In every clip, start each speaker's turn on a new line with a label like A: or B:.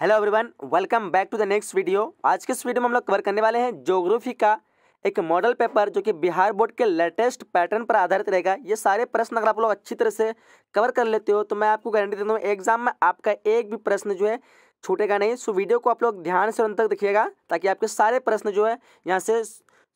A: hello everyone welcome back to the next video आज के इस वीडियो में हम लोग कवर करने वाले हैं जोग्राफी का एक मॉडल पेपर जो कि बिहार बोर्ड के लेटेस्ट पैटर्न पर आधारित रहेगा ये सारे प्रश्न अगर आप लोग अच्छी तरह से कवर कर लेते हो तो मैं आपको गारंटी देता हूँ एग्जाम में आपका एक भी प्रश्न जो है छूटेगा नहीं सो वीडियो को आप लोग ध्यान से अंत तक देखिएगा ताकि आपके सारे प्रश्न जो है यहाँ से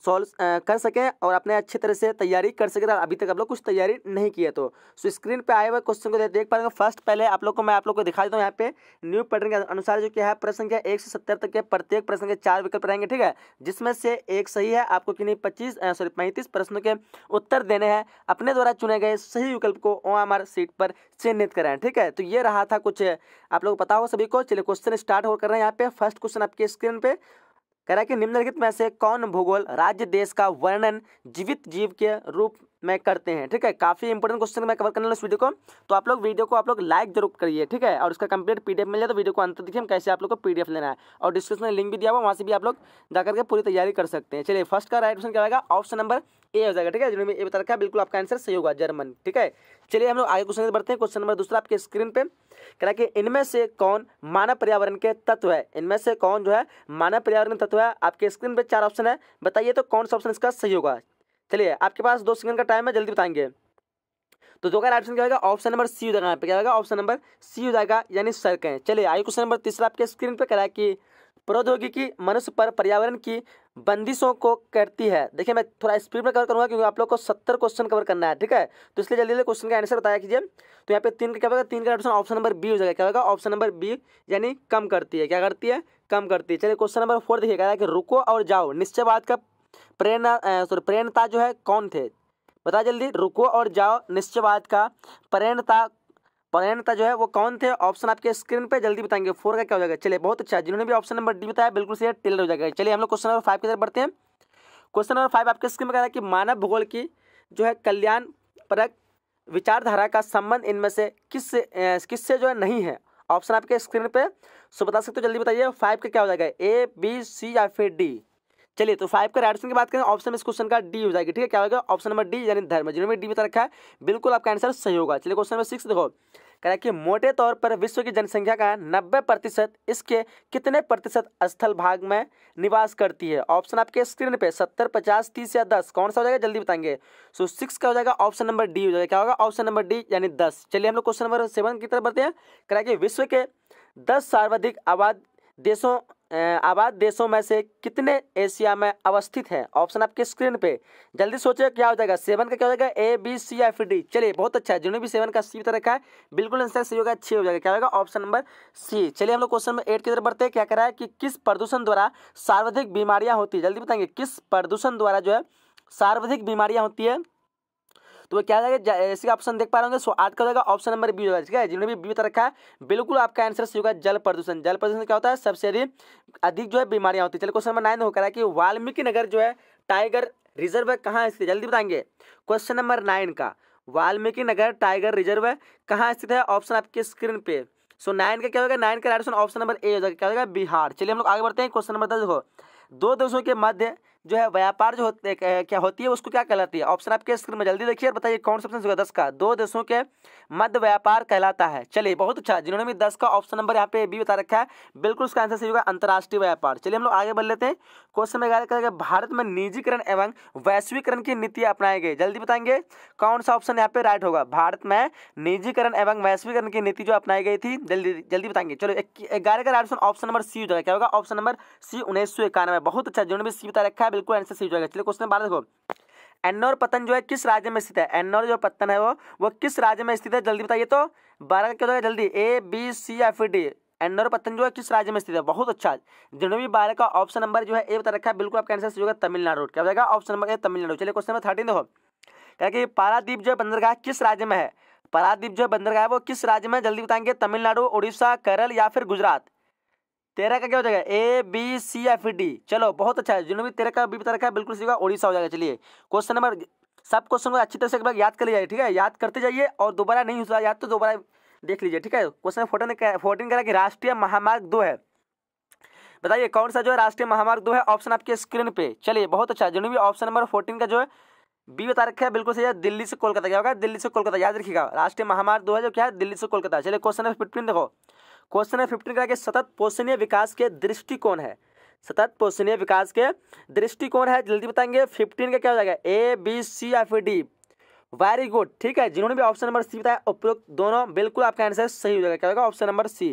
A: सॉल्व कर सकें और अपने अच्छे तरह से तैयारी कर सकें अभी तक आप लोग कुछ तैयारी नहीं किए तो सो स्क्रीन पे आए हुए क्वेश्चन को देख पाएंगे फर्स्ट पहले आप लोग को मैं आप लोग को दिखा देता हूँ यहाँ पे न्यू पैटर्न के अनुसार जो क्या है प्रश्न संख्या एक से सत्तर तक के प्रत्येक प्रश्न के चार विकल्प रहेंगे ठीक है जिसमें से एक सही है आपको कि नहीं पच्चीस सॉरी पैंतीस प्रश्नों के उत्तर देने हैं अपने द्वारा चुने गए सही विकल्प को ओ सीट पर चिन्हित करें ठीक है तो ये रहा था कुछ आप लोग पता हो सभी को चलिए क्वेश्चन स्टार्ट हो कर रहे हैं यहाँ पे फर्स्ट क्वेश्चन आपके स्क्रीन पर कह रहा है कि निम्नलिखित में से कौन भूगोल राज्य देश का वर्णन जीवित जीव के रूप में करते हैं ठीक है काफी इंपॉर्टेंट क्वेश्चन मैं कवर करने वाला इस वीडियो को तो आप लोग वीडियो को आप लोग लाइक जरूर करिए ठीक है और उसका कंप्लीट पीडीएफ मिल जाए तो वीडियो को अंत देखिए हम कैसे आप लोग को पीडीएफ लेना है और डिस्क्रिप्शन में लिंक भी दिया हुआ वहाँ से भी आप लोग जाकर के पूरी तैयारी कर सकते हैं चलिए फर्स्ट का राइट ऑप्शन क्या रहेगा ऑप्शन नंबर ए हो जाएगा ठीक है जिन्होंने ए बता रखा है बिल्कुल आपका आंसर सही होगा जर्मन ठीक है चलिए हम लोग आगे क्वेश्चन बढ़ते हैं क्वेश्चन नंबर दूसरा आपके स्क्रीन पे कह रहा कि इनमें से कौन मानव पर्यावरण के तत्व है इनमें से कौन जो है मानव पर्यावरण तत्व है आपके स्क्रीन पर चार ऑप्शन है बताइए तो कौन सा ऑप्शन इसका सही होगा चलिए आपके पास दो सेकंड का टाइम है जल्दी बताएंगे तो दो का ऑप्शन क्या होगा ऑप्शन नंबर सी हो जाएगा यहाँ पे क्या होगा ऑप्शन नंबर सी हो जाएगा यानी सड़कें चलिए आई क्वेश्चन नंबर तीसरा आपके स्क्रीन पर कह रहा है कि प्रौद्योगिकी मनुष्य पर पर्यावरण की बंदिशों को करती है देखिए मैं थोड़ा स्पीड में कवर करूंगा क्योंकि आप लोग को सत्तर क्वेश्चन कवर करना है ठीक है तो इसलिए जल्दी जल्दी क्वेश्चन का आंसर बताया कीजिए तो यहाँ पे तीन का क्या होगा तीन का ऑप्शन ऑप्शन नंबर बी हो जाएगा क्या होगा ऑप्शन नंबर बी यानी कम करती है क्या करती है कम करती है चलिए क्वेश्चन नंबर फोर देखिए क्या कि रुको और जाओ निश्चयवाद का प्रेरणा सॉरी प्रेरणता जो है कौन थे बता जल्दी रुको और जाओ निश्चयवाद का प्रेरणता परायण नेता जो है वो कौन थे ऑप्शन आपके स्क्रीन पे जल्दी बताएंगे फोर का क्या हो जाएगा चलिए बहुत अच्छा जिन्होंने भी ऑप्शन नंबर डी बताया बिल्कुल सही टेलर हो जाएगा चलिए हम लोग क्वेश्चन नंबर फाइव की तरफ बढ़ते हैं क्वेश्चन नंबर फाइव आपके स्क्रीन में कह है कि मानव भूगोल की जो है कल्याण परक विचारधारा का संबंध इनमें से किस किससे जो है नहीं है ऑप्शन आपके स्क्रीन पर सो बता सकते हो जल्दी बताइए फाइव का क्या हो जाएगा ए बी सी या फिर डी चलिए तो फाइव का राइट की बात करें ऑप्शन इस क्वेश्चन का डी हो जाएगी ठीक है क्या होगा ऑप्शन नंबर डी यानी धर्म जिन्होंने डी बता रखा है बिल्कुल आपका आंसर सही होगा चलिए क्वेश्चन नंबर सिक्स देखो क्या कि मोटे तौर पर विश्व की जनसंख्या का नब्बे प्रतिशत इसके कितने प्रतिशत स्थल भाग में निवास करती है ऑप्शन आपके स्क्रीन पे सत्तर पचास तीस या दस कौन सा हो जाएगा जल्दी बताएंगे सो so, सिक्स का हो जाएगा ऑप्शन नंबर डी हो जाएगा क्या होगा ऑप्शन नंबर डी यानी दस चलिए हम लोग क्वेश्चन नंबर सेवन की तरफ बढ़ते हैं कह कि विश्व के दस सर्वाधिक आबाद देशों आबाद देशों में से कितने एशिया में अवस्थित हैं ऑप्शन आपके स्क्रीन पे जल्दी सोचे क्या हो जाएगा सेवन का क्या हो जाएगा ए बी सी या फिर डी चलिए बहुत अच्छा है जिन्होंने भी सेवन का सी तरह रखा है बिल्कुल आंसर सी होगा छः हो जाएगा क्या होगा ऑप्शन नंबर सी चलिए हम लोग क्वेश्चन नंबर एट की तरफ बढ़ते हैं क्या कह रहा है कि किस प्रदूषण द्वारा सर्वाधिक बीमारियाँ होती है जल्दी बताएंगे किस प्रदूषण द्वारा जो है सर्वाधिक बीमारियाँ होती है तो वो क्या जाएगा जैसे ऑप्शन देख पा रहे होंगे सो आठ का जाएगा ऑप्शन नंबर बी होगा ठीक है जिन्होंने भी बी बता रखा है बिल्कुल आपका आंसर सही होगा जल प्रदूषण जल प्रदूषण क्या होता है सबसे अधिक जो है बीमारियाँ होती है चलिए क्वेश्चन नंबर नाइन होकर है कि वाल्मीकि नगर जो है टाइगर रिजर्व कहाँ स्थित है जल्दी बताएंगे क्वेश्चन नंबर नाइन का वाल्मीकि नगर टाइगर रिजर्व कहाँ स्थित है ऑप्शन आपके स्क्रीन पे सो so, नाइन का क्या होगा नाइन का right option option number A हो जाएगा क्या होगा बिहार चलिए हम लोग आगे बढ़ते हैं क्वेश्चन नंबर दस देखो दो देशों के मध्य जो है व्यापार जो होते क्या होती है उसको क्या कहलाती है ऑप्शन आपके स्क्रीन में जल्दी देखिए और बताइए कौन सा ऑप्शन दस का दो देशों के मध्य व्यापार कहलाता है चलिए बहुत अच्छा जिन्होंने भी दस का ऑप्शन नंबर यहाँ पे बी बता रखा है बिल्कुल उसका आंसर सही होगा अंतर्राष्ट्रीय व्यापार चलिए हम लोग आगे बढ़ लेते हैं क्वेश्चन में गाय करेंगे भारत में निजीकरण एवं वैश्वीकरण की नीति अपनाई गई जल्दी बताएंगे कौन सा ऑप्शन यहाँ पे राइट होगा भारत में निजीकरण एवं वैश्वीकरण की नीति जो अपनाई गई थी जल्दी जल्दी बताएंगे चलो ग्यारह का राइट ऑप्शन नंबर सी हो जाएगा क्या होगा ऑप्शन नंबर सी उन्नीस सौ बहुत अच्छा जिन्होंने भी सी बता रखा है बिल्कुल आंसर सही हो जाएगा चलिए क्वेश्चन बारह देखो एन्नौर पतन जो है किस राज्य में स्थित है एन्नौर जो पतन है वो वो किस राज्य में स्थित है जल्दी बताइए तो बारह का क्या हो जाएगा जल्दी A B C F D Ennore पतन जो है किस राज्य में स्थित है बहुत अच्छा जिन्होंने बारह का ऑप्शन नंबर जो है ए बता रखा है बिल्कुल आपका आंसर सही होगा तमिलनाडु क्या हो जाएगा ऑप्शन नंबर ए तमिलनाडु चलिए क्वेश्चन नंबर थर्टीन देखो क्या कि पारादीप जो है बंदरगाह किस राज्य में है पारादीप जो है बंदरगाह है वो किस राज्य में जल्दी बताएंगे तमिलनाडु उड़ीसा केरल या फिर गुजरात तेरह का क्या हो जाएगा ए बी सी या फिर डी चलो बहुत अच्छा है जिन्होंने भी तेरह का बी बता रखा है बिल्कुल सीखा ओडिशा हो जाएगा चलिए क्वेश्चन नंबर सब क्वेश्चन को अच्छी तरह से एक बार याद कर लीजिए ठीक है याद करते जाइए और दोबारा नहीं होता याद तो दोबारा देख लीजिए ठीक है क्वेश्चन फोर्टीन फोर्टीन कह कि राष्ट्रीय महामार्ग दो है बताइए कौन सा जो है राष्ट्रीय महामार्ग दो है ऑप्शन आपके स्क्रीन पे चलिए बहुत अच्छा जिन्होंने भी ऑप्शन नंबर फोर्टीन का जो है बी बता रखा है बिल्कुल सही है दिल्ली से कोलकाता क्या होगा दिल्ली से कोलकाता याद रखिएगा राष्ट्रीय महामार्ग दो है जो क्या है दिल्ली से कोलकाता चलिए क्वेश्चन नंबर फिफ्टीन देखो क्वेश्चन है फिफ्टीन का सतत पोषणीय विकास के दृष्टिकोण है सतत पोषणीय विकास के दृष्टिकोण है जल्दी बताएंगे फिफ्टीन का क्या हो जाएगा ए बी सी या फिर डी वेरी गुड ठीक है जिन्होंने भी ऑप्शन नंबर सी बताया उपयुक्त दोनों बिल्कुल आपका आंसर सही हो जाएगा क्या होगा ऑप्शन नंबर सी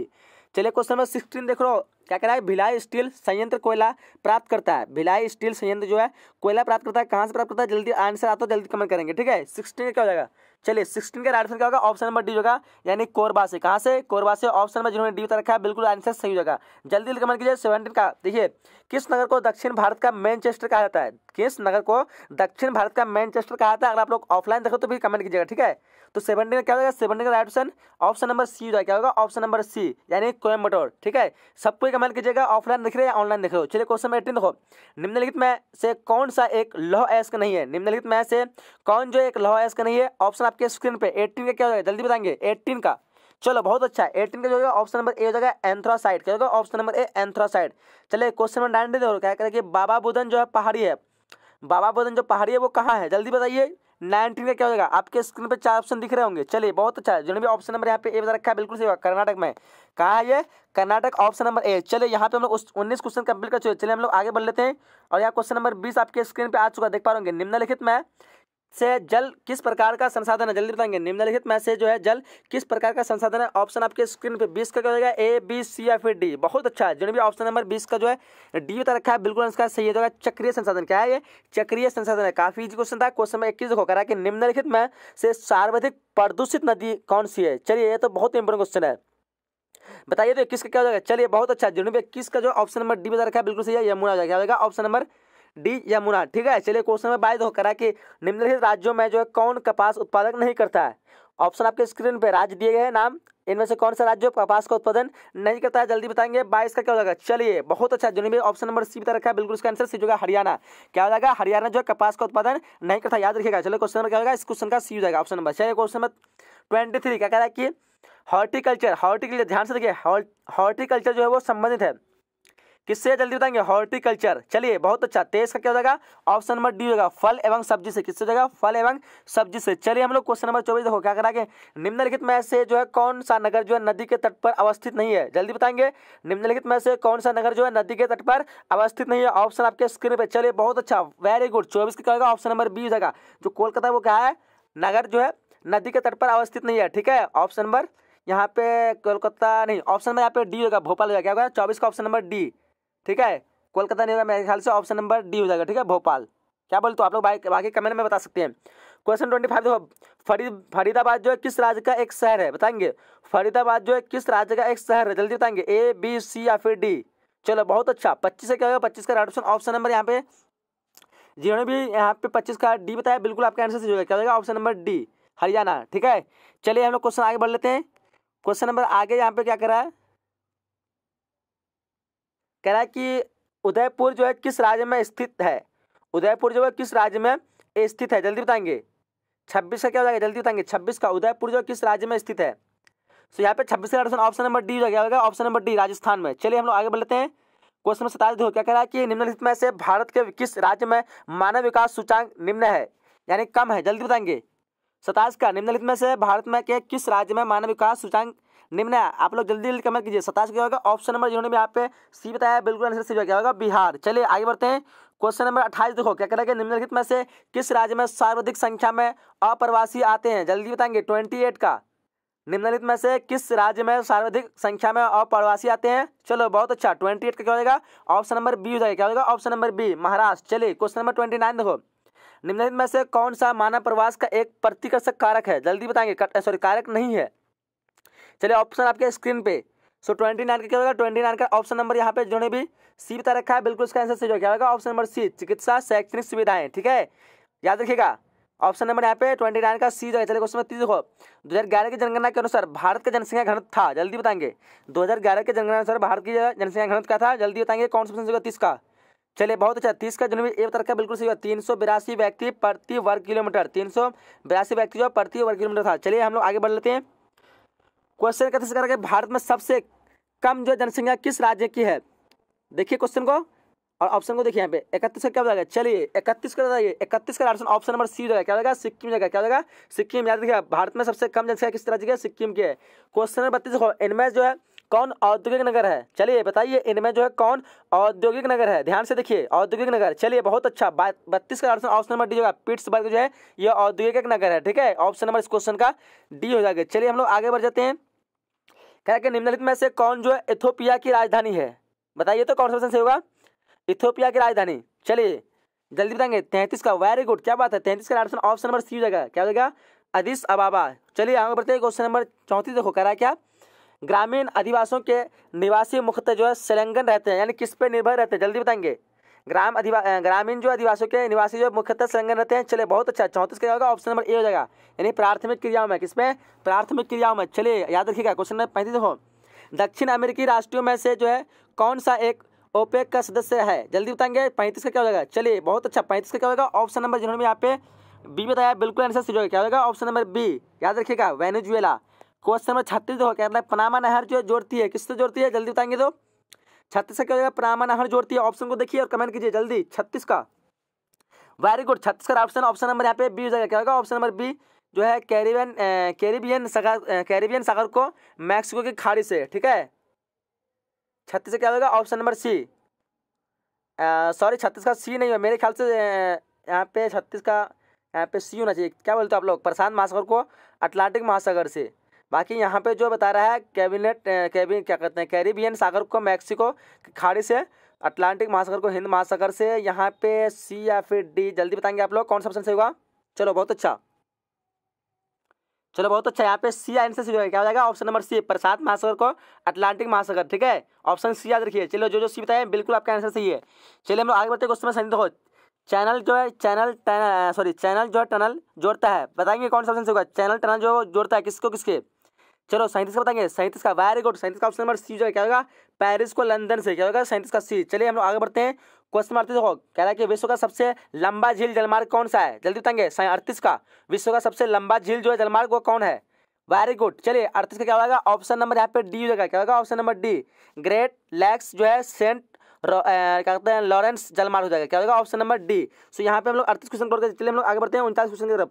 A: चलिए क्वेश्चन नंबर सिक्सटीन देख लो क्या कह है भिलाई स्टील संयंत्र कोयला प्राप्त करता है भिलाई स्टील संयंत्र जो है कोयला प्राप्त करता है कहाँ से प्राप्त करता है जल्दी आंसर आता है जल्दी कमेंट करेंगे ठीक है सिक्सटीन क्या हो जाएगा चलिए सिक्सटीन का आंसर क्या होगा ऑप्शन नंबर डी होगा यानी कोरबा से कहाँ से कोरबा से ऑप्शन नंबर जिन्होंने डी बता रखा है बिल्कुल आंसर सही हो जाएगा जल्दी जल्दी कमेंट कीजिए सेवनटीन का देखिए किस नगर को दक्षिण भारत का मैनचेस्टर कहा जाता है किस नगर को दक्षिण भारत का मैनचेस्टर कहा जाता है अगर आप लोग ऑफलाइन देखो तो फिर कमेंट कीजिएगा ठीक है तो सेवनटीन का क्या होगा सेवनटीन का right option option number C हो जाएगा क्या होगा ऑप्शन नंबर सी यानी कोयम ठीक है सबको कमाल कीजिएगा ऑफलाइन दिख रहे हैं ऑनलाइन दिख रहे हो चलिए क्वेश्चन नंबर एटीन देखो निम्नलिखित में से कौन सा एक लौह अयस्क नहीं है निम्नलिखित में से कौन जो एक लौह अयस्क नहीं है ऑप्शन आपके स्क्रीन पे एटीन का क्या हो जाएगा जल्दी बताएंगे एटीन का चलो बहुत अच्छा है एटीन का जो होगा ऑप्शन नंबर ए हो जाएगा एंथ्रासाइड क्या होगा ऑप्शन नंबर ए एंथ्रासाइड चलिए क्वेश्चन नंबर नाइन देखो क्या करें कि बाबा बुधन जो है पहाड़ी है बाबा बुधन जो पहाड़ी है वो कहाँ है जल्दी बताइए नाइनटीन का क्या हो जाएगा आपके स्क्रीन पे चार ऑप्शन दिख रहे होंगे चलिए बहुत अच्छा जो भी ऑप्शन नंबर यहाँ पे ए बता रखा है बिल्कुल सही कर्नाटक में कहा है ये कर्नाटक ऑप्शन नंबर ए चलिए यहाँ पे हम लोग उस उन्नीस क्वेश्चन कंप्लीट कर चुके चलिए हम लोग आगे बढ़ लेते हैं और यहाँ क्वेश्चन नंबर बीस आपके स्क्रीन पर आ चुका देख पा रहे होंगे निम्नलिखित में से जल किस प्रकार का संसाधन है जल्दी बताएंगे निम्नलिखित में से जो है जल किस प्रकार का संसाधन है ऑप्शन आपके स्क्रीन पे बीस का क्या होगा ए बी सी या फिर डी बहुत अच्छा है जो भी ऑप्शन नंबर बीस का जो है डी बता रखा है बिल्कुल इसका सही होगा तो चक्रीय संसाधन क्या है ये चक्रीय संसाधन है काफी इजी क्वेश्चन था क्वेश्चन में इक्कीस देखो करा कि निम्नलिखित में से सर्वाधिक प्रदूषित नदी कौन सी है चलिए ये तो बहुत इंपॉर्टेंट क्वेश्चन है बताइए तो किसका क्या हो जाएगा चलिए बहुत अच्छा जिन्होंने किसका जो ऑप्शन नंबर डी बता रखा है बिल्कुल सही है यमुना हो जाएगा ऑप्शन नंबर डी यमुना ठीक है चलिए क्वेश्चन में बाइज होकर करा कि निम्नलिखित राज्यों में जो है कौन कपास उत्पादक नहीं करता है ऑप्शन आपके स्क्रीन पे राज्य दिए गए हैं नाम इनमें से कौन सा राज्य कपास का उत्पादन नहीं करता है जल्दी बताएंगे बाईस का क्या हो जाएगा चलिए बहुत अच्छा जो भी ऑप्शन नंबर सी बता रखा है बिल्कुल इसका आंसर सी जो हरियाणा क्या हो जाएगा हरियाणा जो है कपास का उत्पादन नहीं करता याद रखिएगा चलो क्वेश्चन नंबर क्या होगा इस क्वेश्चन का सी हो जाएगा ऑप्शन नंबर चलिए क्वेश्चन नंबर ट्वेंटी थ्री क्या कह रहा है कि हॉर्टिकल्चर हॉर्टिकल्चर ध्यान से देखिए हॉर्टिकल्चर जो है वो संबंधित है किससे जल्दी बताएंगे हॉर्टिकल्चर चलिए बहुत अच्छा तेईस का क्या हो जाएगा ऑप्शन नंबर डी होगा फल एवं सब्जी से किससे जाएगा फल एवं सब्जी से चलिए हम लोग क्वेश्चन नंबर चौबीस देखो क्या करा निम्नलिखित में से जो है कौन सा नगर जो है नदी के तट पर अवस्थित नहीं है जल्दी बताएंगे निम्नलिखित में से कौन सा नगर जो है नदी के तट पर अवस्थित नहीं है ऑप्शन आपके स्क्रीन पर चलिए बहुत अच्छा वेरी गुड चौबीस का क्या होगा ऑप्शन नंबर बी हो जाएगा जो कोलकाता वो क्या है नगर जो है नदी के तट पर अवस्थित नहीं है ठीक है ऑप्शन नंबर यहाँ पे कोलकाता नहीं ऑप्शन नंबर यहाँ पे डी होगा भोपाल हो जाएगा क्या होगा चौबीस का ऑप्शन नंबर डी ठीक है कोलकाता नहीं होगा मेरे ख्याल से ऑप्शन नंबर डी हो जाएगा ठीक है भोपाल क्या बोलते तो आप लोग बाकी कमेंट में बता सकते हैं क्वेश्चन ट्वेंटी फाइव देखो फरीद फरीदाबाद जो है किस राज्य का एक शहर है बताएंगे फरीदाबाद जो है किस राज्य का एक शहर है जल्दी बताएंगे ए बी सी या फिर डी चलो बहुत अच्छा पच्चीस से क्या होगा पच्चीस का राइट ऑप्शन ऑप्शन नंबर यहाँ पे जिन्होंने भी यहाँ पे पच्चीस का डी बताया बिल्कुल आपका आंसर से जो है क्या होगा ऑप्शन नंबर डी हरियाणा ठीक है चलिए हम लोग क्वेश्चन आगे बढ़ लेते हैं क्वेश्चन नंबर आगे यहाँ पे क्या कर रहा है कह रहा है कि उदयपुर जो है किस राज्य में स्थित है उदयपुर जो है किस राज्य में स्थित है जल्दी बताएंगे छब्बीस का क्या हो जाएगा जल्दी बताएंगे छब्बीस का उदयपुर जो किस राज्य में स्थित है सो यहाँ पे छब्बीस का ऑप्शन ऑप्शन नंबर डी हो जाएगा ऑप्शन नंबर डी राजस्थान में चलिए हम लोग आगे बढ़ते हैं क्वेश्चन नंबर सतालीस हो क्या कह रहा है कि निम्नलिखित में से भारत के किस राज्य में मानव विकास सूचांक निम्न है यानी कम है जल्दी बताएंगे सताईस का निम्नलिखित में से भारत में के किस राज्य में मानव विकास सूचांक निम्न है आप लोग जल्दी जल्दी कमेंट कीजिए सताइस क्या होगा ऑप्शन नंबर जिन्होंने यहाँ पे सी बताया बिल्कुल आंसर सी क्या होगा बिहार चलिए आगे बढ़ते हैं क्वेश्चन नंबर अट्ठाईस देखो क्या करेंगे निम्नलिखित में से किस राज्य में सर्वाधिक संख्या में अप्रवासी आते हैं जल्दी बताएंगे ट्वेंटी एट का निम्नलिखित में से किस राज्य में सर्वाधिक संख्या में अप्रवासी आते हैं चलो बहुत अच्छा ट्वेंटी एट का क्या हो जाएगा ऑप्शन नंबर बी हो जाएगा क्या होगा ऑप्शन नंबर बी महाराष्ट्र चलिए क्वेश्चन नंबर ट्वेंटी नाइन देखो निम्नलिखित में से कौन सा मानव प्रवास का एक प्रतिकर्षक कारक है जल्दी बताएंगे सॉरी कारक नहीं है चलिए ऑप्शन आपके स्क्रीन पे सो ट्वेंटी नाइन का क्या होगा ट्वेंटी नाइन का ऑप्शन नंबर यहाँ पे जो भी सी बता रखा है बिल्कुल इसका आंसर सही हो गया होगा ऑप्शन नंबर सी चिकित्सा शैक्षणिक सुविधाएं ठीक है याद रखिएगा ऑप्शन नंबर यहाँ पे ट्वेंटी नाइन का सी जो है चलिए क्वेश्चन तीस देखो दो हज़ार ग्यारह की जनगणना के अनुसार भारत का जनसंख्या घनत्व था जल्दी बताएंगे दो हज़ार ग्यारह के जनगणना अनुसार भारत की जनसंख्या घनत्व क्या था जल्दी बताएंगे कौन सा होगा तीस का चलिए बहुत अच्छा तीस का जो भी एक तरह बिल्कुल सही हुआ तीन सौ बिरासी व्यक्ति प्रति वर्ग किलोमीटर तीन सौ बिरासी व्यक्ति जो प्रति वर्ग किलोमीटर था चलिए हम लोग आगे बढ़ लेते हैं क्वेश्चन कैसे करेंगे भारत में सबसे कम जो जनसंख्या किस राज्य की है देखिए क्वेश्चन को और ऑप्शन को देखिए यहाँ पे इकतीस का क्या बताएगा चलिए इकतीस का बताइए इकतीस का ऑप्शन ऑप्शन नंबर सी जाएगा क्या होगा सिक्किम जगह क्या होगा सिक्किम याद रखिए भारत में सबसे कम जनसंख्या किस राज्य की है सिक्किम की है क्वेश्चन नंबर बत्तीस इनमें जो है कौन औद्योगिक नगर है चलिए बताइए इनमें जो है कौन औद्योगिक नगर है ध्यान से देखिए औद्योगिक नगर चलिए बहुत अच्छा बत्तीस का ऑप्शन ऑप्शन नंबर डी होगा पिट्सबर्ग जो है यह औद्योगिक नगर है ठीक है ऑप्शन नंबर इस क्वेश्चन का डी हो जाएगा चलिए हम लोग आगे बढ़ जाते हैं कह कि निम्नलिखित में से कौन जो है इथोपिया की राजधानी है बताइए तो कौन सा ऑप्शन सही होगा इथोपिया की राजधानी चलिए जल्दी बताएंगे तैंतीस का वेरी गुड क्या बात है तैंतीस का ऑप्शन ऑप्शन नंबर सी हो जाएगा क्या हो जाएगा अदिस अबाबा चलिए आगे बढ़ते हैं क्वेश्चन नंबर चौंतीस देखो कह रहा है क्या ग्रामीण आदिवासियों के निवासी मुख्यतः जो है सेलंगन रहते हैं यानी किस पर निर्भर रहते हैं जल्दी बताएंगे ग्राम अधिवा ग्रामीण जो आदिवासियों के निवासी जो मुख्यतः संगठन रहते हैं चले बहुत अच्छा चौंतीस क्या होगा ऑप्शन नंबर ए हो जाएगा यानी प्राथमिक क्रियाओं में किसमें प्राथमिक क्रियाओं में चलिए याद रखिएगा क्वेश्चन नंबर पैंतीस हो दक्षिण अमेरिकी राष्ट्रों में से जो है कौन सा एक ओपेक का सदस्य है जल्दी बताएंगे पैंतीस का क्या होगा चलिए बहुत अच्छा पैंतीस का क्या होगा ऑप्शन नंबर जिन्होंने यहाँ पे बी बताया बिल्कुल आंसर सही होगा क्या होगा ऑप्शन नंबर बी याद रखिएगा वेनेजुएला क्वेश्चन नंबर छत्तीस देखो क्या मतलब पनामा नहर जो जोड़ती है किससे जोड़ती है जल्दी बताएंगे तो छत्तीस का जगह प्रामाण आहार जोड़ती है ऑप्शन को देखिए और कमेंट कीजिए जल्दी छत्तीस का वेरी गुड छत्तीस का ऑप्शन ऑप्शन नंबर यहाँ पे बी हो जाएगा क्या होगा ऑप्शन नंबर बी जो है कैरिबियन कैरिबियन सागर कैरिबियन सागर को मैक्सिको की खाड़ी से ठीक है छत्तीस का क्या होगा ऑप्शन नंबर सी सॉरी छत्तीस का सी नहीं है मेरे ख्याल से यहाँ पे छत्तीस का यहाँ पे सी होना चाहिए क्या बोलते हो आप लोग प्रशांत महासागर को अटलांटिक महासागर से बाकी यहाँ पे जो बता रहा है कैबिनेट कैबिन क्या कहते हैं कैरिबियन सागर को मैक्सिको खाड़ी से अटलांटिक महासागर को हिंद महासागर से यहाँ पे सी या फिर डी जल्दी बताएंगे आप लोग कौन सा ऑप्शन सही होगा चलो बहुत अच्छा चलो बहुत अच्छा यहाँ पे सी आंसर सही होगा क्या हो जाएगा ऑप्शन नंबर सी प्रसाद महासागर को अटलांटिक महासागर ठीक है ऑप्शन सी याद रखिए चलो जो जो सी बताए बिल्कुल आपका आंसर सही है चलिए हम लोग आगे बढ़ते क्वेश्चन में सही हो चैनल जो है चैनल सॉरी चैनल जो है टनल जोड़ता है बताएंगे कौन सा ऑप्शन सही होगा चैनल टनल जो जोड़ता है किसको किसके चलो सैंतीस का बताएंगे सैंतीस का वेरी गुड सैंतीस का ऑप्शन नंबर सी जो है क्या होगा पेरिस को लंदन से क्या होगा सैंतीस का सी चलिए हम लोग आगे बढ़ते हैं क्वेश्चन नंबर देखो कह रहा है कि विश्व का सबसे लंबा झील जलमार्ग कौन सा है जल्दी बताएंगे अड़तीस का विश्व का सबसे लंबा झील जो है जलमार्ग वो कौन है वेरी गुड चलिए अड़तीस का क्या होगा ऑप्शन नंबर यहाँ पे डी हो जाएगा क्या होगा option number D great lakes जो है सेंट क्या कहते हैं लॉरेंस जलमार्ग हो जाएगा क्या होगा ऑप्शन नंबर डी सो यहाँ पे हम लोग अड़तीस क्वेश्चन करके चलिए हम लोग आगे बढ़ते हैं उनतालीस क्वेश्चन की तरफ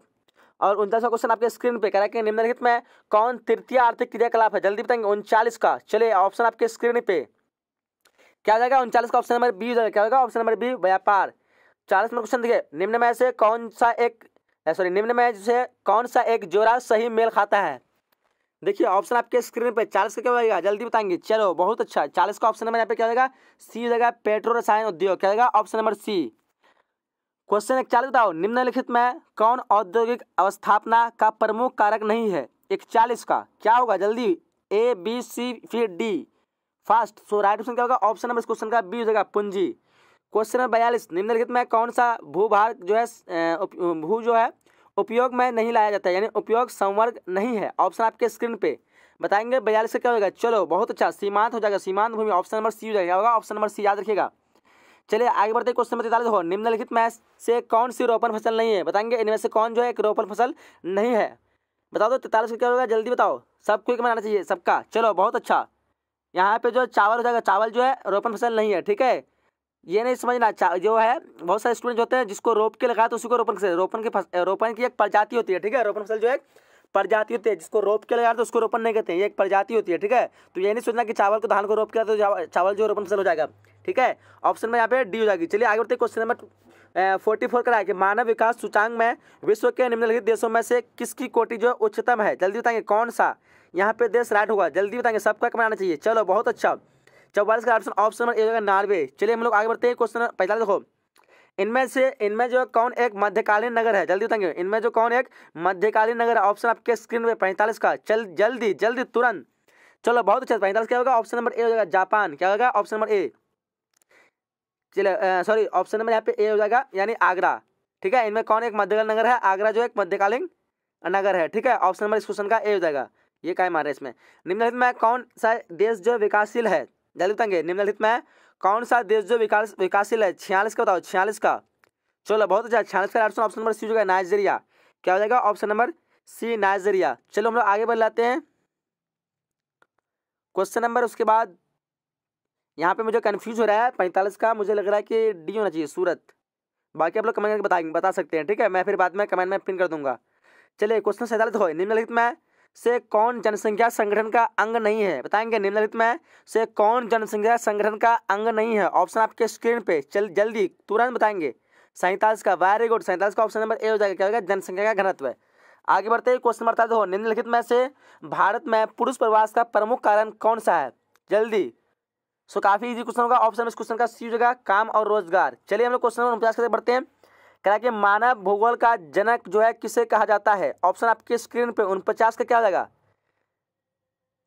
A: और उनचासवा क्वेश्चन आपके स्क्रीन पे कह रहा है कि निम्नलिखित में कौन तृतीय आर्थिक क्रियाकलाप है जल्दी बताएंगे उनचालीस का चलिए ऑप्शन आपके स्क्रीन पे क्या जाएगा उनचालीस का ऑप्शन नंबर बी जाएगा क्या होगा ऑप्शन नंबर बी व्यापार चालीस नंबर क्वेश्चन देखिए निम्न में से कौन सा एक सॉरी निम्न में जैसे कौन सा एक जोड़ा सही मेल खाता है देखिए ऑप्शन आपके स्क्रीन पे चालीस का क्या हो जाएगा जल्दी बताएंगे चलो बहुत अच्छा चालीस का ऑप्शन नंबर यहाँ पे क्या होगा सी हो जाएगा पेट्रो रसायन उद्योग क्या होगा ऑप्शन नंबर सी क्वेश्चन चालीस बताओ निम्नलिखित में कौन औद्योगिक अवस्थापना का प्रमुख कारक नहीं है इकचालीस का क्या होगा जल्दी ए बी सी फिर D fast so right option क्या होगा ऑप्शन नंबर इस क्वेश्चन का बी हो जाएगा पूंजी क्वेश्चन नंबर बयालीस निम्नलिखित में कौन सा भूभार जो है भू जो है उपयोग में नहीं लाया जाता है यानी उपयोग संवर्ग नहीं है ऑप्शन आपके स्क्रीन पे बताएंगे बयालीस का क्या होगा चलो बहुत अच्छा सीमांत हो जाएगा सीमांत भूमि ऑप्शन नंबर सी हो जाएगा होगा ऑप्शन नंबर सी याद रखिएगा चलिए आगे बढ़ते क्वेश्चन नंबर तैतालीस हो निम्नलिखित में से कौन सी रोपण फसल नहीं है बताएंगे इनमें से कौन जो है एक रोपण फसल नहीं है बता दो तो तैतालीस का क्या होगा जल्दी बताओ सब क्विक बनाना चाहिए सबका चलो बहुत अच्छा यहाँ पे जो चावल हो जाएगा चावल जो है रोपण फसल नहीं है ठीक है ये नहीं समझना जो है बहुत सारे स्टूडेंट होते हैं जिसको रोप के लगाया तो उसी को रोपण से रोपण के रोपण की एक प्रजाति होती है ठीक है रोपण फसल जो है प्रजाति होती है जिसको रोप के लगा तो उसको रोपण नहीं कहते हैं ये एक प्रजाति होती है ठीक है तो ये नहीं सोचना कि चावल को धान को रोप किया तो चावल जो रोपण फसल हो जाएगा ठीक है ऑप्शन में यहाँ पे डी हो जाएगी चलिए आगे बढ़ते क्वेश्चन नंबर फोर्टी फोर कराए कि मानव विकास सूचांग में विश्व के निम्नलिखित देशों में से किसकी कोटि जो उच्चतम है जल्दी बताएंगे कौन सा यहाँ पे देश राइट होगा जल्दी बताएंगे सबका कमाना चाहिए चलो बहुत अच्छा चौवालीस का option option number A Norway चलिए हम लोग आगे बढ़ते हैं क्वेश्चन पैंतालीस देखो इनमें से इनमें जो कौन एक मध्यकालीन नगर है जल्दी बताएंगे इनमें जो कौन एक मध्यकालीन नगर है ऑप्शन आपके स्क्रीन पे पैंतालीस का चल जल्दी जल्दी तुरंत चलो बहुत अच्छा पैंतालीस क्या होगा ऑप्शन नंबर ए हो जाएगा जापान क्या होगा ऑप्शन नंबर ए चलो सॉरी ऑप्शन नंबर यहाँ पे ए हो जाएगा यानी आगरा ठीक है इनमें कौन एक मध्यकालीन नगर है आगरा जो एक मध्यकालीन नगर है ठीक है ऑप्शन नंबर इस क्वेश्चन का ए हो जाएगा ये क्या मारे इसमें निम्नलिखित में कौन सा देश जो विकासशील है जल्दी बताएंगे निम्नलिखित में कौन सा देश जो विकास विकासशील है छियालीस का बताओ छियालीस का चलो बहुत अच्छा छियालीस का ऑप्शन ऑप्शन नंबर सी हो जाएगा नाइजेरिया क्या हो जाएगा ऑप्शन नंबर सी नाइजेरिया चलो हम लोग आगे बढ़ लाते हैं क्वेश्चन नंबर उसके बाद यहाँ पे मुझे कन्फ्यूज हो रहा है पैंतालीस का मुझे लग रहा है कि डी होना चाहिए सूरत बाकी आप लोग कमेंट करके बता बता सकते हैं ठीक है मैं फिर बाद में कमेंट में पिन कर दूंगा चलिए क्वेश्चन सैंतालीस तो हो निम्नलिखित में से कौन जनसंख्या संगठन का अंग नहीं है बताएंगे निम्नलिखित में से कौन जनसंख्या संगठन का अंग नहीं है ऑप्शन आपके स्क्रीन पे चल जल्दी तुरंत बताएंगे सैंतालीस का वेरी गुड सैंतालीस का ऑप्शन नंबर ए हो जाएगा क्या होगा जनसंख्या का घनत्व आगे बढ़ते हैं क्वेश्चन नंबर हो निम्नलिखित में से भारत में पुरुष प्रवास का प्रमुख कारण कौन सा है जल्दी सो काफी इजी क्वेश्चन होगा ऑप्शन इस क्वेश्चन का सी होगा काम और रोजगार चलिए हम लोग क्वेश्चन नंबर उनचास करते बढ़ते हैं कह कि मानव भूगोल का जनक जो है किसे कहा जाता है ऑप्शन आपके स्क्रीन पे उनपचास का क्या हो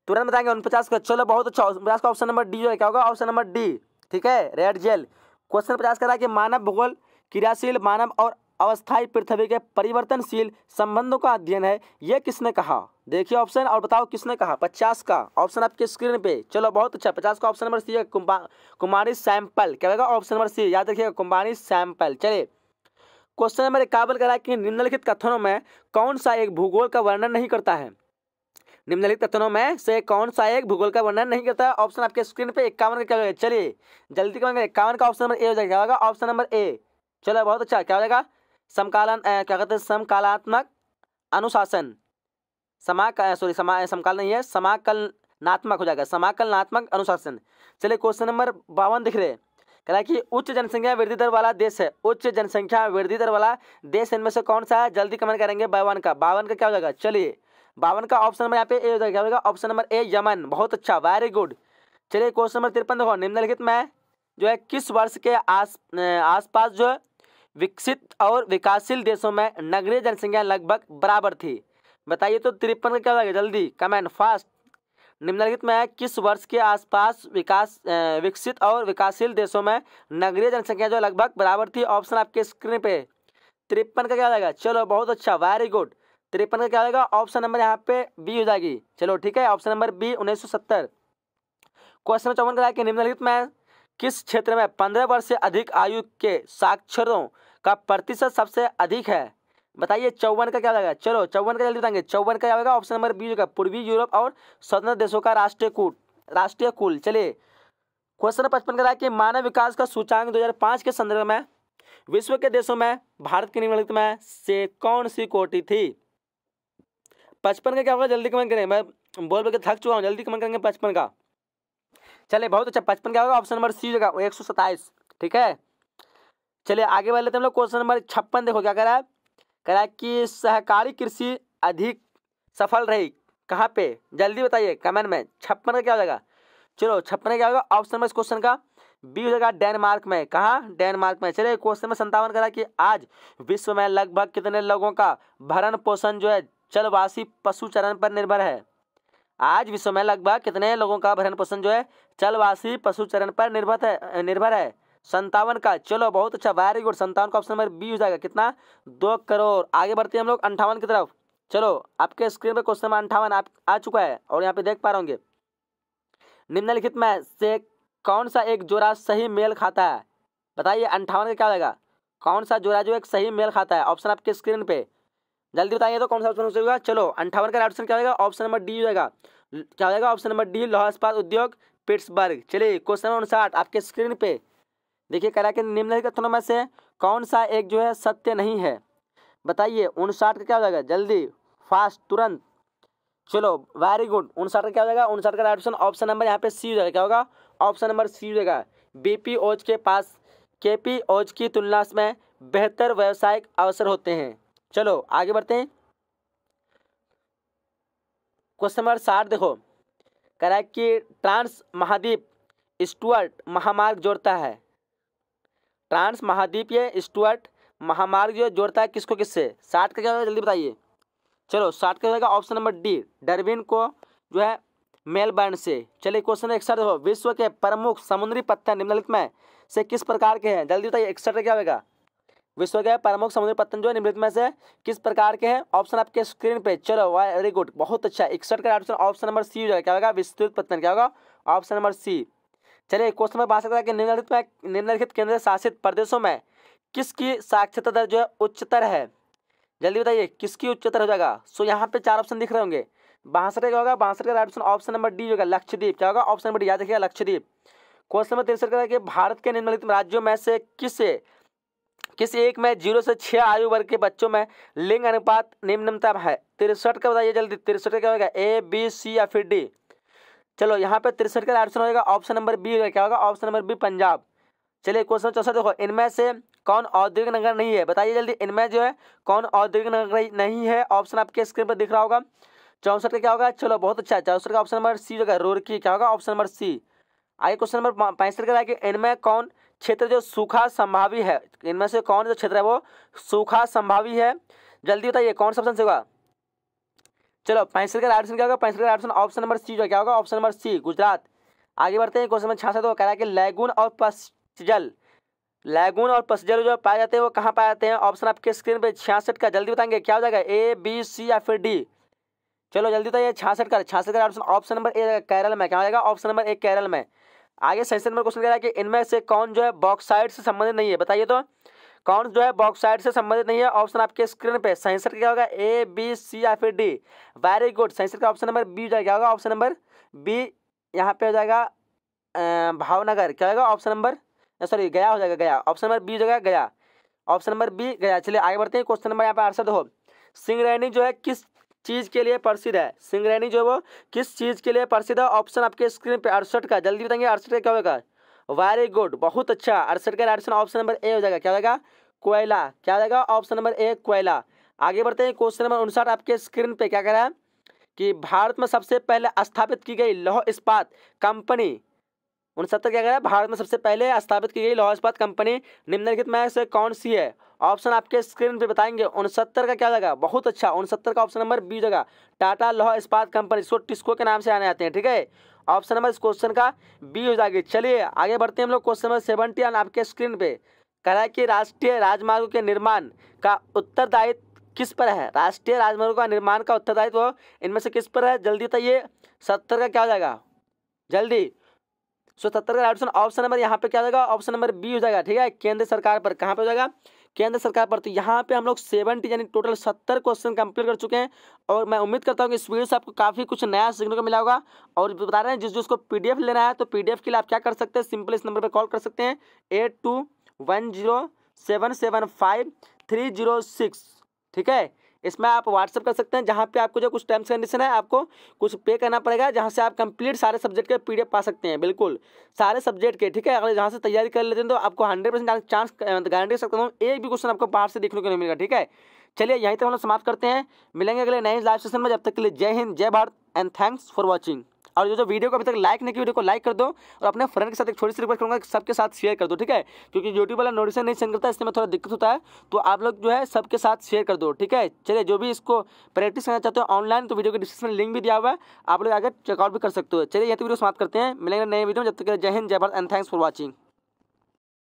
A: तुरंत बताएंगे उनपचास का चलो बहुत अच्छा उनपचास का ऑप्शन नंबर डी जो है क्या होगा ऑप्शन नंबर डी ठीक है रेड जेल क्वेश्चन पचास कह रहा है कि मानव भूगोल क्रियाशील मानव और अवस्थाई पृथ्वी के परिवर्तनशील संबंधों का अध्ययन है ये किसने कहा देखिए ऑप्शन और बताओ किसने कहा पचास का ऑप्शन आपके स्क्रीन पे चलो बहुत अच्छा पचास का ऑप्शन नंबर सी है कुमारी सैंपल क्या होगा ऑप्शन नंबर सी याद रखिएगा कुमारी सैंपल चलिए क्वेश्चन नंबर इक्यावन कह रहा है कि निम्नलिखित कथनों में कौन सा एक भूगोल का वर्णन नहीं करता है निम्नलिखित कथनों में से कौन सा एक भूगोल का वर्णन नहीं करता है ऑप्शन आपके स्क्रीन पे इक्यावन का क्या चलिए जल्दी करेंगे इक्यावन का ऑप्शन नंबर ए हो जाएगा क्या होगा ऑप्शन नंबर ए चलो बहुत अच्छा क्या हो जाएगा समकालन क्या कहते हैं समकालात्मक अनुशासन समा सॉरी समा समकाल नहीं है समाकलनात्मक हो जाएगा समाकलनात्मक अनुशासन चलिए क्वेश्चन नंबर बावन दिख रहे हैं कहला कि उच्च जनसंख्या वृद्धि दर वाला देश है उच्च जनसंख्या वृद्धि दर वाला देश इनमें से कौन सा है जल्दी कमेंट करेंगे बावन का बावन का क्या हो जाएगा चलिए बावन का ऑप्शन नंबर यहाँ पे ए हो जाएगा क्या होगा ऑप्शन नंबर ए यमन बहुत अच्छा वेरी गुड चलिए क्वेश्चन नंबर तिरपन देखो निम्नलिखित में जो है किस वर्ष के आस आसपास जो है विकसित और विकासशील देशों में नगरीय जनसंख्या लगभग बराबर थी बताइए तो तिरपन का क्या हो जाएगा जल्दी कमेंट फास्ट निम्नलिखित में किस वर्ष के आसपास विकास विकसित और विकासशील देशों में नगरीय जनसंख्या जो लगभग बराबर थी ऑप्शन आपके स्क्रीन पे तिरपन का क्या हो जाएगा चलो बहुत अच्छा वेरी गुड तिरपन का क्या हो जाएगा ऑप्शन नंबर यहाँ पे बी हो जाएगी चलो ठीक है ऑप्शन नंबर बी उन्नीस क्वेश्चन चौवन का कि निम्नलिखित में किस क्षेत्र में पंद्रह वर्ष से अधिक आयु के साक्षरों का प्रतिशत सबसे अधिक है बताइए चौवन का क्या लगेगा चलो चौवन का जल्दी बताएंगे चौवन का क्या होगा ऑप्शन नंबर बी होगा पूर्वी यूरोप और स्वतंत्र देशों का राष्ट्रीय कूट राष्ट्रीय कुल चलिए क्वेश्चन पचपन का था कि मानव विकास का सूचांक 2005 के संदर्भ में विश्व के देशों में भारत के निम्नलिखित में से कौन सी कोटी थी पचपन का क्या होगा जल्दी कमेंट करें मैं बोल बोल के थक चुका हूँ जल्दी कमेंट करेंगे पचपन का चलिए बहुत अच्छा पचपन क्या होगा ऑप्शन नंबर सी होगा एक ठीक है चलिए आगे बढ़ लेते हैं हम लोग क्वेश्चन नंबर छप्पन देखो क्या कह रहा है कह रहा है कि सहकारी कृषि अधिक सफल रही कहाँ पे जल्दी बताइए कमेंट में छप्पन का क्या हो जाएगा चलो छप्पन क्या होगा ऑप्शन नंबर इस क्वेश्चन का बी हो जाएगा डेनमार्क में कहा डेनमार्क में चलिए क्वेश्चन में संतावन करा कि आज विश्व में लगभग कितने लोगों का भरण पोषण जो है चलवासी पशु चरण पर निर्भर है आज विश्व में लगभग कितने लोगों का भरण पोषण जो है चलवासी पशु चरण पर निर्भर है निर्भर है संतावन का चलो बहुत अच्छा वेरी गुड संतावन का ऑप्शन नंबर बी हो जाएगा कितना दो करोड़ आगे बढ़ते हैं हम लोग अंठावन की तरफ चलो आपके स्क्रीन पर क्वेश्चन नंबर अंठावन आप आ चुका है और यहाँ पे देख पा रहे होंगे निम्नलिखित में से कौन सा एक जोड़ा सही मेल खाता है बताइए अंठावन का क्या होगा कौन सा जोड़ा जो एक सही मेल खाता है ऑप्शन आपके स्क्रीन पे जल्दी बताइए तो कौन सा ऑप्शन हो जाएगा चलो अंठावन का ऑप्शन क्या होगा ऑप्शन नंबर डी हो जाएगा क्या होगा ऑप्शन नंबर डी लोहा उद्योग पिट्सबर्ग चलिए क्वेश्चन नंबर उनसाठ आपके स्क्रीन पे देखिए कह रहा है कि निम्नलिखित कथनों में से कौन सा एक जो है सत्य नहीं है बताइए उनसाठ का क्या हो जाएगा जल्दी फास्ट तुरंत चलो वेरी गुड उनसाठ का क्या हो जाएगा उनसाठ का राइट ऑप्शन ऑप्शन नंबर यहाँ पे सी हो जाएगा क्या होगा ऑप्शन नंबर सी हो जाएगा बी पी ओज के पास के पी ओज की तुलना में बेहतर व्यावसायिक अवसर होते हैं चलो आगे बढ़ते हैं क्वेश्चन नंबर साठ देखो कह रहा है कि ट्रांस महाद्वीप स्टुअर्ट महामार्ग जोड़ता है ट्रांस महाद्वीपीय स्टुअर्ट महामार्ग जो जोड़ता है किसको किससे साठ का क्या होगा जल्दी बताइए चलो साठ का होगा ऑप्शन नंबर डी डरबिन को जो है मेलबर्न से चलिए क्वेश्चन इकसठ हो विश्व के प्रमुख समुद्री पत्थर निम्नलिखित में से किस प्रकार के हैं जल्दी बताइए इकसठ का क्या होगा विश्व के प्रमुख समुद्री पत्थर जो निम्नलिखित में से किस प्रकार के हैं ऑप्शन आपके स्क्रीन पे चलो वेरी गुड बहुत अच्छा इकसठ का ऑप्शन ऑप्शन नंबर सी हो जाएगा क्या होगा विस्तृत पत्थर क्या होगा ऑप्शन नंबर सी चलिए क्वेश्चन नंबर बात सकता है कि निम्नलिखित में निम्नलिखित केंद्र शासित प्रदेशों में किसकी साक्षरता दर जो है उच्चतर है जल्दी बताइए किसकी उच्चतर हो जाएगा सो यहाँ पे चार ऑप्शन दिख रहे होंगे बांसरे का होगा बांसरे का right option option number D होगा लक्षद्वीप क्या होगा ऑप्शन नंबर डी याद रखिएगा लक्षद्वीप क्वेश्चन नंबर तिरसठ का कि भारत के निम्नलिखित राज्यों में से किस किस एक में जीरो से छः आयु वर्ग के बच्चों में लिंग अनुपात निम्नतम है तिरसठ का बताइए जल्दी तिरसठ का क्या होगा ए बी सी या फिर डी चलो यहाँ पे तिरसठ का ऑप्शन होगा ऑप्शन नंबर बी क्या होगा ऑप्शन नंबर बी पंजाब चलिए क्वेश्चन चौसठ देखो इनमें से कौन औद्योगिक नगर नहीं है बताइए जल्दी इनमें जो है कौन औद्योगिक नगर नहीं है ऑप्शन आपके स्क्रीन पर दिख रहा होगा चौंसठ का क्या होगा चलो बहुत अच्छा है चौंसठ का ऑप्शन नंबर सी होगा रोरकी क्या होगा ऑप्शन नंबर सी आगे क्वेश्चन नंबर पैंसठ का कि इनमें कौन क्षेत्र जो सूखा संभावी है इनमें से कौन जो क्षेत्र है वो सूखा संभावी है जल्दी बताइए कौन सा ऑप्शन से होगा चलो पैंसिल का ऑप्शन क्या होगा पैंसिल का ऑप्शन ऑप्शन नंबर सी जो क्या होगा ऑप्शन नंबर सी गुजरात आगे बढ़ते हैं क्वेश्चन नंबर छियासठ वो कह रहा है कि लैगून और पसजल लैगून और पसजल जो पाए जाते हैं वो कहाँ पाए जाते हैं ऑप्शन आपके स्क्रीन पर छियासठ का जल्दी बताएंगे क्या हो जाएगा ए बी सी या फिर डी चलो जल्दी बताइए छियासठ का छियासठ का option option number A Kerala में क्या हो जाएगा ऑप्शन नंबर ए केरल में आगे सैंसठ नंबर क्वेश्चन कह रहा है कि इनमें से कौन जो है बॉक्साइड से संबंधित नहीं है बताइए तो कौन जो है बॉक्साइड से संबंधित नहीं है ऑप्शन आपके स्क्रीन पे सेंसर क्या होगा ए बी सी या फिर डी वेरी गुड सेंसर का ऑप्शन नंबर बी जाएगा होगा ऑप्शन नंबर बी यहाँ पे हो जाएगा भावनगर क्या होगा ऑप्शन नंबर सॉरी गया हो जाएगा गया ऑप्शन नंबर बी हो जाएगा गया ऑप्शन नंबर बी गया चलिए आगे बढ़ते हैं क्वेश्चन नंबर यहाँ पे आंसर हो सिंगरैनी जो है किस चीज़ के लिए प्रसिद्ध है सिंगरैनी जो है वो किस चीज़ के लिए प्रसिद्ध है ऑप्शन आपके स्क्रीन पे अड़सठ का जल्दी बताएंगे अड़सठ का क्या होगा वेरी गुड बहुत अच्छा अड़सठ का राइट ऑप्शन नंबर ए हो जाएगा क्या हो जाएगा कोयला क्या हो जाएगा ऑप्शन नंबर ए कोयला आगे बढ़ते हैं क्वेश्चन नंबर उनसठ आपके स्क्रीन पे क्या कह रहा है कि भारत में सबसे पहले स्थापित की गई लौह इस्पात कंपनी उनसत्तर क्या कह रहा है भारत में सबसे पहले स्थापित की गई लौह इस्पात कंपनी निम्नलिखित में से कौन सी है ऑप्शन आपके स्क्रीन पे बताएंगे उनसत्तर का क्या लगा बहुत अच्छा उनसत्तर का ऑप्शन नंबर बी जगह टाटा लौह इस्पात कंपनी इसको टिस्को के नाम से आने आते हैं ठीक है ऑप्शन नंबर इस क्वेश्चन का बी हो जाएगी चलिए आगे बढ़ते हैं हम लोग क्वेश्चन नंबर सेवनटीन आपके स्क्रीन पे कह रहा है कि राष्ट्रीय राजमार्ग के निर्माण का उत्तरदायित्व किस पर है राष्ट्रीय राजमार्ग का निर्माण का उत्तरदायित्व इनमें से किस पर है जल्दी बताइए सत्तर का क्या हो जाएगा जल्दी सो सत्तर का ऑप्शन नंबर यहाँ पे क्या हो जाएगा ऑप्शन नंबर बी हो जाएगा ठीक है केंद्र सरकार पर कहाँ पर हो जाएगा केंद्र सरकार पर तो यहाँ पे हम लोग सेवेंटी यानी टोटल सत्तर क्वेश्चन कंप्लीट कर चुके हैं और मैं उम्मीद करता हूँ कि इस वीडियो से आपको काफ़ी कुछ नया सीखने को मिला होगा और बता रहे हैं जिस जिसको पी लेना है तो पी के लिए आप क्या कर सकते हैं सिंपल इस नंबर पर कॉल कर सकते हैं eight two one zero seven seven five three zero six ठीक है इसमें आप व्हाट्सअप कर सकते हैं जहाँ पे आपको जो कुछ टर्म्स कंडीशन है आपको कुछ पे करना पड़ेगा जहाँ से आप कंप्लीट सारे सब्जेक्ट के पीडीएफ पा सकते हैं बिल्कुल सारे सब्जेक्ट के ठीक है अगर जहाँ से तैयारी कर लेते हैं तो आपको हंड्रेड परसेंट चांस गारंटी सकता हूँ एक भी क्वेश्चन आपको बाहर से देखने को नहीं मिलेगा ठीक है चलिए यहीं तक हम लोग समाप्त करते हैं मिलेंगे अगले नए लाइव सेशन में जब तक के लिए जय हिंद जय Bharat and thanks for watching और जो जो वीडियो को अभी तक लाइक नहीं की वीडियो को लाइक कर दो और अपने फ्रेंड के साथ एक छोटी सी रिक्वेस्ट करूँगा सबके साथ शेयर कर दो ठीक है क्योंकि यूट्यूब वाला नोटिस नहीं सेंड करता इसमें थोड़ा दिक्कत होता है तो आप लोग जो है सबके साथ शेयर कर दो ठीक है चलिए जो भी इसको प्रैक्टिस करना चाहते हो ऑनलाइन तो वीडियो के डिस्क्रिप्शन लिंक भी दिया हुआ है आप लोग आगे चेकआउट भी कर सकते हो चलिए यह तो वीडियो समाप्त करते हैं मिलेंगे नए वीडियो जब तक जय हिंद जय Bharat and thanks for watching